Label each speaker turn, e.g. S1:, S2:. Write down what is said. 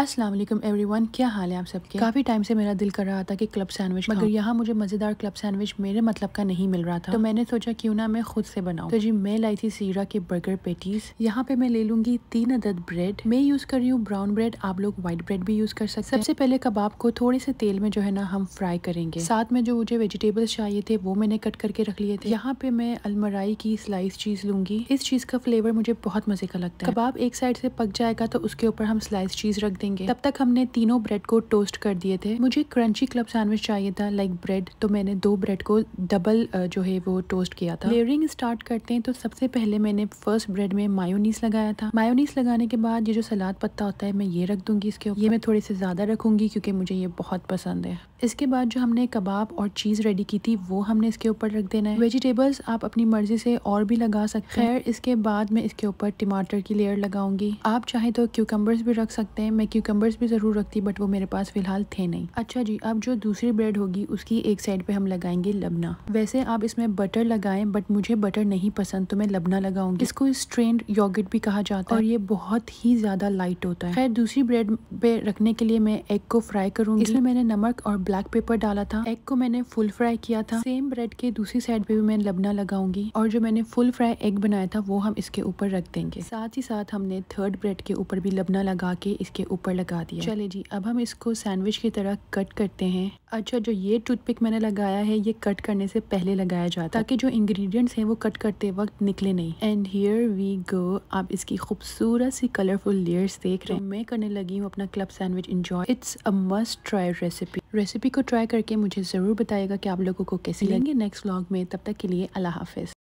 S1: अस्सलाम वालेकुम एवरीवन क्या हाल है आप सबके काफी टाइम से मेरा दिल कर रहा था कि क्लब सैंडविच मगर यहाँ मुझे मजेदार क्लब सैंडविच मेरे मतलब का नहीं मिल रहा था तो मैंने सोचा क्यों ना मैं खुद से बनाऊं तो जी मैं लाई थी सीरा के बर्गर पेटीज यहाँ पे मैं ले लूंगी तीन अदद ब्रेड मैं यूज कर रही हूँ ब्राउन ब्रेड आप लोग व्हाइट ब्रेड भी यूज कर सकते सबसे पहले कबाब को थोड़े से तेल में जो है ना हम फ्राई करेंगे साथ में जो मुझे वेजिटेबल्स चाहिए थे वो मैंने कट करके रख लिए थे यहाँ पे मैं अलमराई की स्लाइस चीज लूंगी इस चीज का फ्लेवर मुझे बहुत मजे का लगता है कबाब एक साइड से पक जाएगा तो उसके ऊपर हम स्लाइस चीज रख देंगे देंगे तब तक हमने तीनों ब्रेड को टोस्ट कर दिए थे मुझे क्रंची क्लब सैंडविच चाहिए था लाइक ब्रेड तो मैंने दो ब्रेड को डबल जो है वो टोस्ट किया था लेयरिंग स्टार्ट करते हैं तो सबसे पहले मैंने फर्स्ट ब्रेड में मायोनीस लगाया था मायोनीस लगाने के बाद ये जो सलाद पत्ता होता है मैं ये रख दूंगी इसके ऊपर ये मैं थोड़े से ज़्यादा रखूंगी क्योंकि मुझे ये बहुत पसंद है इसके बाद जो हमने कबाब और चीज़ रेडी की थी वो हमने इसके ऊपर रख देना है वेजिटेबल्स आप अपनी मर्जी से और भी लगा सकते हैं खैर इसके बाद मैं इसके ऊपर टमाटर की लेयर लगाऊंगी आप चाहे तो क्यूकम्बर्स भी रख सकते हैं मैं क्यूकम्बर्स भी ज़रूर रखती बट वो मेरे पास फिलहाल थे नहीं अच्छा जी अब जो दूसरी ब्रेड होगी उसकी एक साइड पे हम लगाएंगे लबना वैसे आप इसमें बटर लगाए बट मुझे बटर नहीं पसंद तो मैं लबना लगाऊंगी इसको स्ट्रेन योगट भी कहा जाता है और ये बहुत ही ज़्यादा लाइट होता है खैर दूसरी ब्रेड पे रखने के लिए मैं एग को फ्राई करूंगी इसमें मैंने नमक और ब्लैक पेपर डाला था एग को मैंने फुल फ्राई किया था सेम ब्रेड के दूसरी साइड पे भी मैं लबना लगाऊंगी और जो मैंने फुल फ्राई एग बनाया था वो हम इसके ऊपर रख देंगे साथ ही साथ हमने थर्ड ब्रेड के ऊपर भी लबना लगा के इसके ऊपर लगा दिया चले जी अब हम इसको सैंडविच की तरह कट करते हैं अच्छा जो ये टूथपिक मैंने लगाया है ये कट करने से पहले लगाया जाता है ताकि जो इंग्रेडिएंट्स हैं वो कट करते वक्त निकले नहीं एंड हियर वी गो आप इसकी खूबसूरत सी कलरफुल लेयर्स देख रहे हैं मैं करने लगी हूँ अपना club sandwich enjoy it's a must try recipe recipe को ट्राई करके मुझे ज़रूर बताएगा कि आप लोगों को कैसे लेंगे नेक्स्ट व्लॉग में तब तक के लिए अल्लाह हाफिज़